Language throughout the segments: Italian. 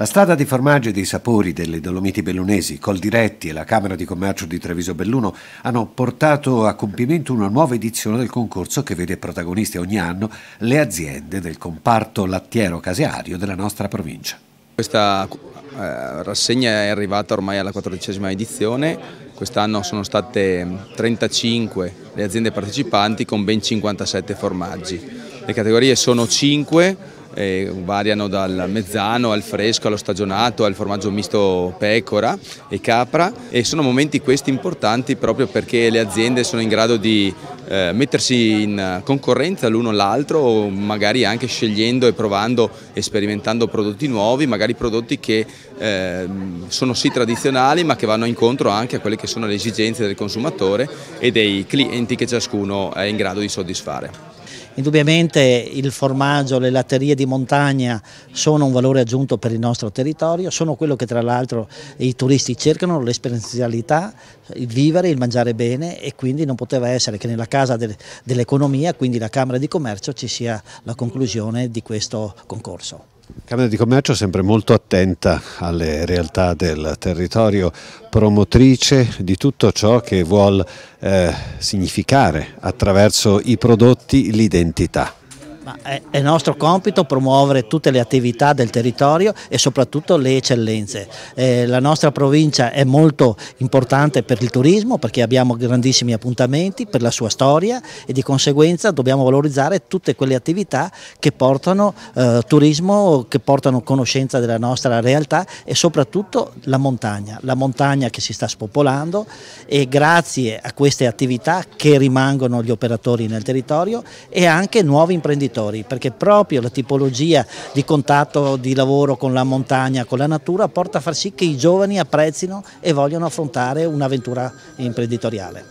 La strada di formaggi e dei sapori delle Dolomiti Bellunesi, Coldiretti e la Camera di Commercio di Treviso Belluno hanno portato a compimento una nuova edizione del concorso che vede protagoniste ogni anno le aziende del comparto lattiero-caseario della nostra provincia. Questa eh, rassegna è arrivata ormai alla quattordicesima edizione, quest'anno sono state 35 le aziende partecipanti con ben 57 formaggi. Le categorie sono 5 eh, variano dal mezzano al fresco, allo stagionato, al formaggio misto pecora e capra e sono momenti questi importanti proprio perché le aziende sono in grado di eh, mettersi in concorrenza l'uno l'altro, magari anche scegliendo e provando e sperimentando prodotti nuovi, magari prodotti che eh, sono sì tradizionali ma che vanno incontro anche a quelle che sono le esigenze del consumatore e dei clienti che ciascuno è in grado di soddisfare. Indubbiamente il formaggio, le latterie di montagna sono un valore aggiunto per il nostro territorio, sono quello che tra l'altro i turisti cercano, l'esperienzialità, il vivere, il mangiare bene e quindi non poteva essere che nella casa dell'economia, quindi la Camera di Commercio, ci sia la conclusione di questo concorso. Camera di Commercio è sempre molto attenta alle realtà del territorio, promotrice di tutto ciò che vuol eh, significare attraverso i prodotti l'identità. Ma è, è nostro compito promuovere tutte le attività del territorio e soprattutto le eccellenze. Eh, la nostra provincia è molto importante per il turismo perché abbiamo grandissimi appuntamenti per la sua storia e di conseguenza dobbiamo valorizzare tutte quelle attività che portano eh, turismo, che portano conoscenza della nostra realtà e soprattutto la montagna, la montagna che si sta spopolando e grazie a queste attività che rimangono gli operatori nel territorio e anche nuovi imprenditori territori, perché proprio la tipologia di contatto, di lavoro con la montagna, con la natura, porta a far sì che i giovani apprezzino e vogliono affrontare un'avventura imprenditoriale.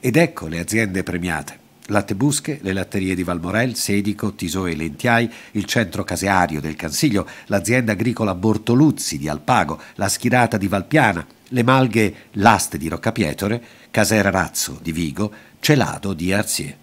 Ed ecco le aziende premiate. Lattebusche, le latterie di Valmorel, Sedico, Tisoe e Lentiai, il centro caseario del Cansiglio, l'azienda agricola Bortoluzzi di Alpago, la schirata di Valpiana, le malghe Laste di Roccapietore, Casera Razzo di Vigo, Celado di Arzie.